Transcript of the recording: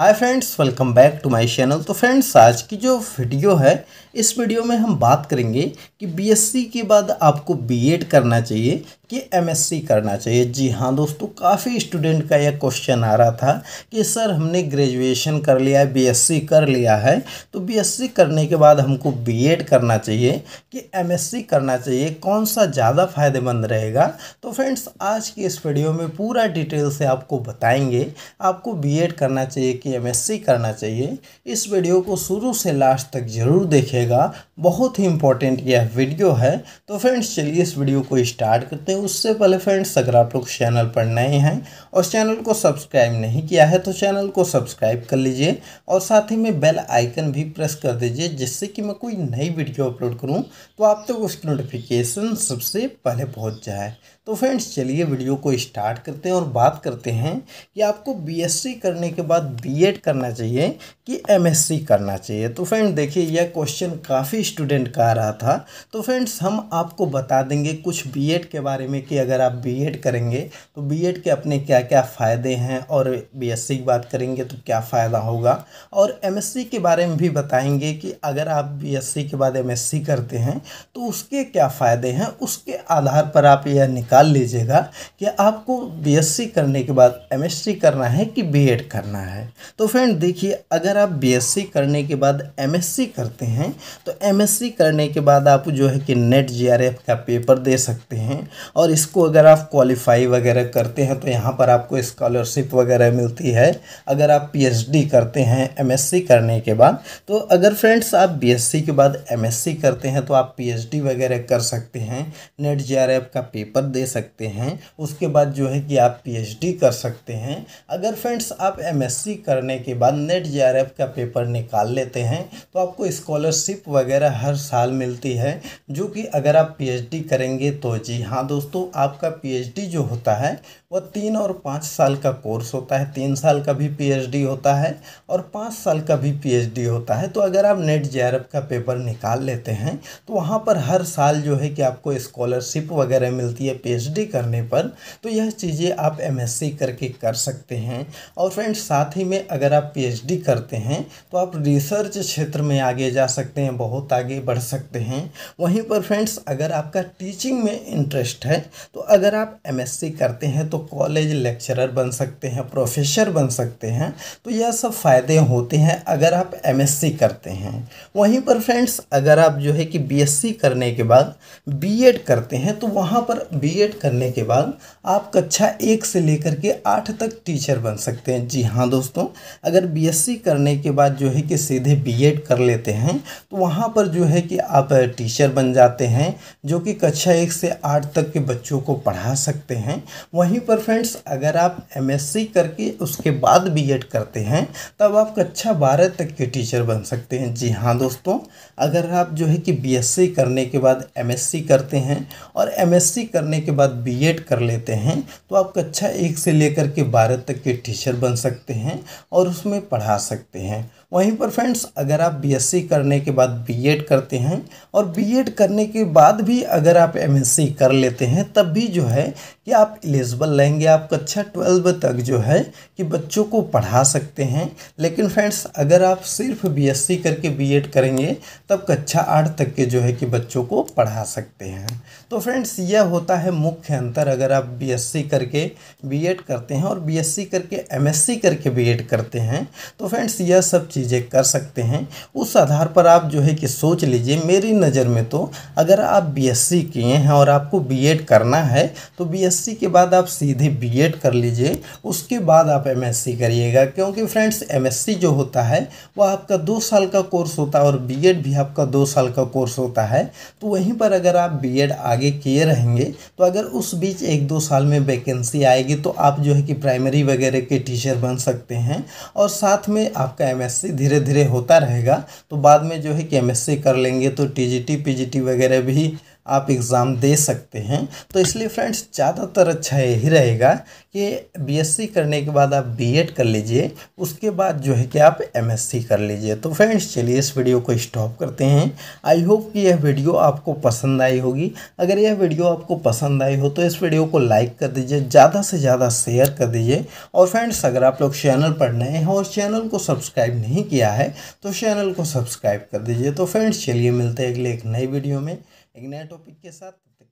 hi friends welcome back to my channel तो friends आज की जो वीडियो है इस वीडियो में हम बात करेंगे कि बीएससी के बाद आपको बीएड करना चाहिए कि एमएससी करना चाहिए जी हाँ दोस्तों काफ़ी स्टूडेंट का यह क्वेश्चन आ रहा था कि सर हमने ग्रेजुएशन कर लिया है बीएससी कर लिया है तो बीएससी करने के बाद हमको बीएड करना चाहिए कि एमएससी करना चाहिए कौन सा ज़्यादा फायदेमंद रहेगा तो फ्रेंड्स आज की इस वीडियो में पूरा डिटेल से आपको बताएंगे आपको बी करना चाहिए कि एमएससी करना चाहिए इस वीडियो को शुरू से लास्ट तक ज़रूर देखेगा बहुत ही इंपॉर्टेंट यह वीडियो है तो फ्रेंड्स चलिए इस वीडियो को स्टार्ट करते हैं उससे पहले फ्रेंड्स अगर आप लोग चैनल पर नए हैं और चैनल को सब्सक्राइब नहीं किया है तो चैनल को सब्सक्राइब कर लीजिए और साथ ही में बेल आइकन भी प्रेस कर दीजिए जिससे कि मैं कोई नई वीडियो अपलोड करूँ तो आप तक तो उसकी नोटिफिकेशन सबसे पहले पहुँच जाए तो फ्रेंड्स चलिए वीडियो को स्टार्ट करते हैं और बात करते हैं कि आपको बीएससी करने के बाद बीएड करना चाहिए कि एमएससी करना चाहिए तो फ्रेंड्स देखिए यह क्वेश्चन काफ़ी स्टूडेंट का आ रहा था तो फ्रेंड्स हम आपको बता देंगे कुछ बीएड के बारे में कि अगर आप बीएड करेंगे तो बीएड के अपने क्या क्या फ़ायदे हैं और बी की बात करेंगे तो क्या फ़ायदा होगा और एम के बारे में भी बताएँगे कि अगर आप बी के बाद एम करते हैं तो उसके क्या फ़ायदे हैं उसके आधार पर आप यह निकाल निकाल लीजिएगा कि आपको बीएससी करने के बाद एमएससी करना है कि बीएड करना है तो फ्रेंड देखिए अगर आप बीएससी करने के बाद एमएससी करते हैं तो एमएससी करने के बाद आप जो है कि नेट जीआरएफ का पेपर दे सकते हैं और इसको अगर आप क्वालिफाई वगैरह करते हैं तो यहाँ पर आपको स्कॉलरशिप वगैरह मिलती है अगर आप पी करते हैं एमएससी करने के बाद तो अगर फ्रेंड्स आप बीएससी के बाद एमएससी करते हैं तो आप पी वगैरह कर सकते हैं नेट जीआरएफ का पेपर दे दे सकते हैं उसके बाद जो है कि आप पीएचडी कर सकते हैं अगर फ्रेंड्स आप एमएससी करने के बाद नेट जे का पेपर निकाल लेते हैं तो आपको स्कॉलरशिप वगैरह हर साल मिलती है जो कि अगर आप पीएचडी करेंगे तो जी हाँ दोस्तों आपका पीएचडी जो होता है वह तीन और पाँच साल का कोर्स होता है तीन साल का भी पीएचडी होता है और पाँच साल का भी पीएचडी होता है तो अगर आप नेट जे का पेपर निकाल लेते हैं तो वहाँ पर हर साल जो है कि आपको स्कॉलरशिप वगैरह मिलती है पीएचडी करने पर तो यह चीज़ें आप एमएससी करके कर सकते हैं और फ्रेंड्स साथ ही में अगर आप पीएचडी करते हैं तो आप रिसर्च क्षेत्र में आगे जा सकते हैं बहुत आगे बढ़ सकते हैं वहीं पर फ्रेंड्स अगर आपका टीचिंग में इंटरेस्ट है तो अगर आप एम करते हैं तो कॉलेज लेक्चरर बन सकते हैं प्रोफेसर बन सकते हैं तो यह सब फ़ायदे होते हैं अगर आप एम करते हैं वहीं पर फ्रेंड्स अगर आप जो है कि बीएससी करने के बाद बीएड करते हैं तो वहाँ पर बी ग्रेजुएट करने के बाद आप कक्षा एक से लेकर के आठ तक टीचर बन सकते हैं जी हाँ दोस्तों अगर बीएससी करने के बाद जो है कि सीधे बीएड कर लेते हैं तो वहाँ पर जो है कि आप टीचर बन जाते हैं जो कि कक्षा एक से आठ तक के बच्चों को पढ़ा सकते हैं वहीं पर फ्रेंड्स अगर आप एम करके उसके बाद बी करते हैं तब आप कक्षा बारह तक के टीचर बन सकते हैं जी हाँ दोस्तों अगर आप जो है कि बी करने के बाद एम करते हैं और एम करने के के बाद बीएड कर लेते हैं तो आप कक्षा एक से लेकर के बारह तक के टीचर बन सकते हैं और उसमें पढ़ा सकते हैं वहीं पर फ्रेंड्स अगर आप बीएससी करने के बाद बीएड करते हैं और बीएड करने के बाद भी अगर आप एमएससी कर लेते हैं तब भी जो है कि आप एलिजिबल रहेंगे आप कक्षा ट्वेल्व तक जो है कि बच्चों को पढ़ा सकते हैं लेकिन फ्रेंड्स अगर आप सिर्फ बीएससी करके बीएड करेंगे तब कक्षा आठ तक के जो है कि बच्चों को पढ़ा सकते हैं तो फ्रेंड्स यह होता है मुख्य अंतर अगर आप बीएससी करके बीएड करते हैं और बीएससी करके एमएससी करके बीएड करते हैं तो फ्रेंड्स यह सब चीज़ चीज़ें कर सकते हैं उस आधार पर आप जो है कि सोच लीजिए मेरी नज़र में तो अगर आप बीएससी किए हैं और आपको बीएड करना है तो बीएससी के बाद आप सीधे बीएड कर लीजिए उसके बाद आप एमएससी करिएगा क्योंकि फ्रेंड्स एमएससी जो होता है वह आपका दो साल का कोर्स होता है और बी भी आपका दो साल का कोर्स होता है तो वहीं पर अगर आप बी आगे किए रहेंगे तो अगर उस बीच एक दो साल में वैकेंसी आएगी तो आप जो है कि प्राइमरी वगैरह के टीचर बन सकते हैं और साथ में आपका एमएससी सी धीरे धीरे होता रहेगा तो बाद में जो है कि एम कर लेंगे तो टी जी वगैरह भी आप एग्ज़ाम दे सकते हैं तो इसलिए फ्रेंड्स ज़्यादातर अच्छा यही रहेगा कि बीएससी करने के बाद आप बीएड कर लीजिए उसके बाद जो है कि आप एमएससी कर लीजिए तो फ्रेंड्स चलिए इस वीडियो को स्टॉप करते हैं आई होप कि यह वीडियो आपको पसंद आई होगी अगर यह वीडियो आपको पसंद आई हो तो इस वीडियो को लाइक कर दीजिए ज़्यादा से ज़्यादा शेयर कर दीजिए और फ्रेंड्स अगर आप लोग चैनल पर नए हैं और चैनल को सब्सक्राइब नहीं किया है तो चैनल को सब्सक्राइब कर दीजिए तो फ्रेंड्स चलिए मिलते हैं अगले एक नई वीडियो में एक नए टॉपिक के साथ तब तक